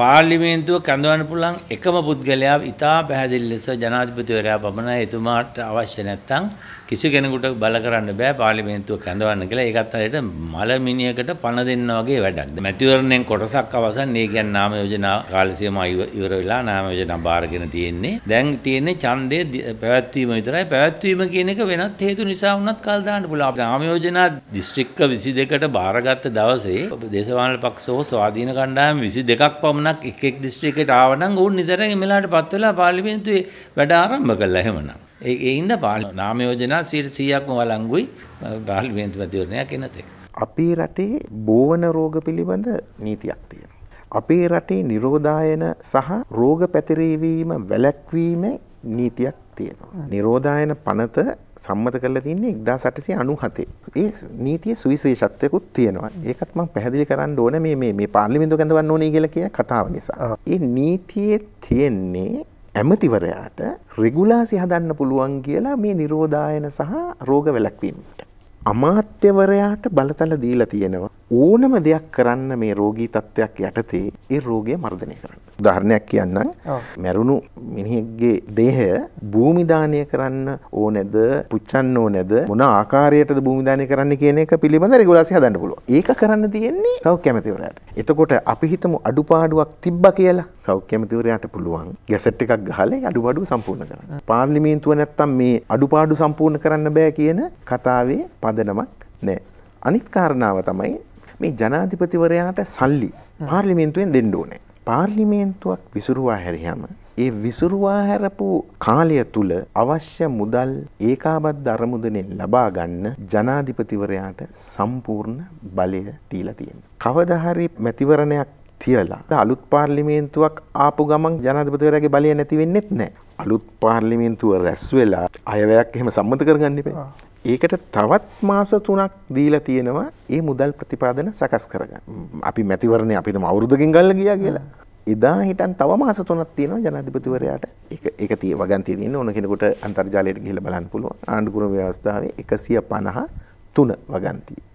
පාර්ලිමේන්තුව කැඳවන්න පුළුවන් එකම පුද්ගලයා ඉතා පැහැදිලි ලෙස ජනාධිපතිවරයා පමණයි එතුමාට අවශ්‍ය නැත්නම් කිසි කෙනෙකුට බල කරන්න බෑ පාර්ලිමේන්තුව කැඳවන්න කියලා. ඒකත් හරියට මල මිනියකට පණ දෙන්න වගේ වැඩක්. මැතිවරණයෙන් කොටසක් අවසන් ඒ කියන්නේ නාම යෝජනා කාලසීමාව ඉවර වෙලා නාම යෝජනා බාරගෙන තියෙන්නේ. දැන් තියෙන්නේ ඡන්දේ පැවැත්වීම විතරයි. පැවැත්වීම කියන එක වෙනත් හේතු නිසා වුණත් කල් දාන්න පුළුවන්. නාම යෝජනා දිස්ත්‍රික්ක 22කට බාරගත්ත දවසේ දේශපාලන පක්ෂ හෝ ස්වාධීන කණ්ඩායම් 22ක් පමණ ගණනක් එක් එක් දිස්ත්‍රික්කයට ආවනම් ඕන් නිතර එමෙලාට පත් වෙලා පාර්ලිමේන්තුවේ වැඩ ආරම්භ කළා එහෙමනම්. ඒ ඒ හින්දා පාර්ලිමේන්තු නාම යෝජනා 100%ක්ම වළංගුයි පාර්ලිමේන්තු මැතිවරණයක් එනතෙක්. අපේ රටේ බෝවන රෝග පිළිබඳ නීතියක් තියෙනවා. අපේ රටේ නිරෝධායන සහ රෝග පැතිරීවීම වැළැක්වීමේ නීතියක් තියෙනවා. නිරෝධායන පනත සම්මත කරලා තින්නේ 1897. ඒ නීතියේ සුවිශේෂත්වයකුත් තියෙනවා. ඒකත් මම පැහැදිලි කරන්න ඕනේ මේ මේ මේ පාර්ලිමේන්තුව කැඳවන්න ඕනේ කියලා කියන කතාව නිසා. ඒ නීතියේ තියෙන්නේ ඇමතිවරයාට රෙගුලාසි හදන්න පුළුවන් කියලා මේ නිරෝධායන සහ රෝග වැළැක්වීමට. අමාත්‍යවරයාට බලතල දීලා තියෙනවා ඕනම දෙයක් කරන්න මේ රෝගී තත්ත්වයක් යටතේ ඒ රෝගය මර්ධනය කරන්න. උදාහරණයක් කියන්නම් මැරුණු මිනිහෙක්ගේ දේහය භූමිදානය කරන්න ඕනේද පුච්චන්න ඕනේද මොන ආකාරයටද භූමිදානය කරන්න කියන එක පිළිබඳ රෙගුලාසි හදන්න පුළුවන්. ඒක කරන්න තියෙන්නේ සෞඛ්‍ය ඇමතිවරයාට. එතකොට අපි හිතමු අඩුපාඩුවක් තිබ්බා කියලා සෞඛ්‍ය ඇමතිවරයාට පුළුවන් ගැසට් එකක් ගහලා අඩුපාඩුව සම්පූර්ණ කරන්න. පාර්ලිමේන්තුව නැත්තම් මේ අඩුපාඩු සම්පූර්ණ කරන්න බෑ කියන කතාවේ පදනමක් නෑ. අනිත් කාරණාව තමයි මේ ජනාධිපතිවරයාට සල්ලි පාර්ලිමේන්තුවෙන් දෙන්න ඕනේ. පාර්ලිමේන්තුවක් විසුරුවා හැරියම ඒ විසුරුවා හැරපු කාලය තුල අවශ්‍ය මුදල් ඒකාබද්ධ අරමුදලෙන් ලබා ගන්න ජනාධිපතිවරයාට සම්පූර්ණ බලය දීලා තියෙනවා. කවදා හරි මැතිවරණයක් තියලා අලුත් පාර්ලිමේන්තුවක් ආපු ගමන් ජනාධිපතිවරයාගේ බලය නැති වෙන්නෙත් නැහැ. අලුත් පාර්ලිමේන්තුව රැස් වෙලා අයවැයක් එහෙම සම්මත කරගන්න එපා. ඒකට තවත් මාස තුනක් දීලා තියෙනවා ඒ මුදල් ප්‍රතිපාදන සකස් කරගන්න. අපි මැතිවරණේ අපිටම අවුරුද්දකින් ගල්ලා ගියා කියලා. එදා හිටන් තව මාස තුනක් තියෙනවා ජනාධිපතිවරයාට ඒක ඒක තිය වගන් තියෙන ඕන කෙනෙකුට අන්තර්ජාලයට ගිහිල්ලා බලන්න පුළුවන් ආණ්ඩුක්‍රම ව්‍යවස්ථාවේ 153 වගන්තිය.